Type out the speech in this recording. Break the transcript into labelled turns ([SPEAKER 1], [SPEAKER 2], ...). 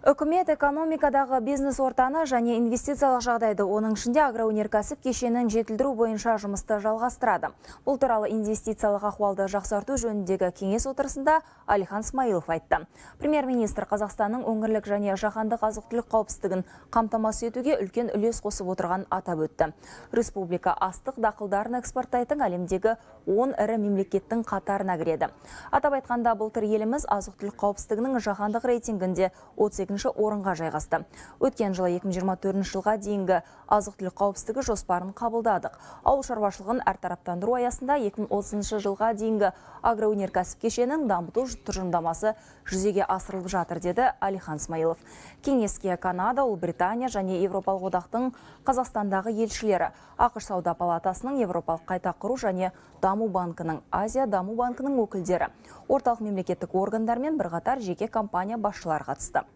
[SPEAKER 1] Үкімет экономикадағы бизнес ортаны және инвестициялық жағдайды оның ішінде агроөнеркәсіп кешенін жетілдіру бойынша жұмысты жалғастырады. Бұл туралы инвестициялық ахуалды жақсарту жөніндегі кеңес отырысында Алихан Смайылов айтты. Премьер-министр Қазақстанның өңірлік және жаһандық азық-түлік қауіпсіздігін қамтамасыз етуге үлкен үлес қосып отырғанын атап өтті. Республика астық дақылдарын экспорттайтын әлемдегі он ірі мемлекеттің қатарына кіреді. Атап айтқанда, былтыр еліміз азық-түлік қауіпсіздігінің жаһандық рейтингінде 38 екінші орынға жайғасты өткен жылы 2024 жылға дейінгі азық түлік қауіпсіздігі жоспарын қабылдадық ауыл шаруашылығын әртараптандыру аясында 2030 жылға дейінгі агроөнеркәсіп кешенін дамыту тұжырымдамасы жүзеге асырылып жатыр деді Алихан смайылов кеңеске канада ұлыбритания және еуропалық одақтың қазақстандағы елшілері ақш сауда палатасының еуропалық қайта құру және даму банкінің азия даму банкінің өкілдері орталық мемлекеттік органдар мен бірқатар жеке компания басшылары қатысты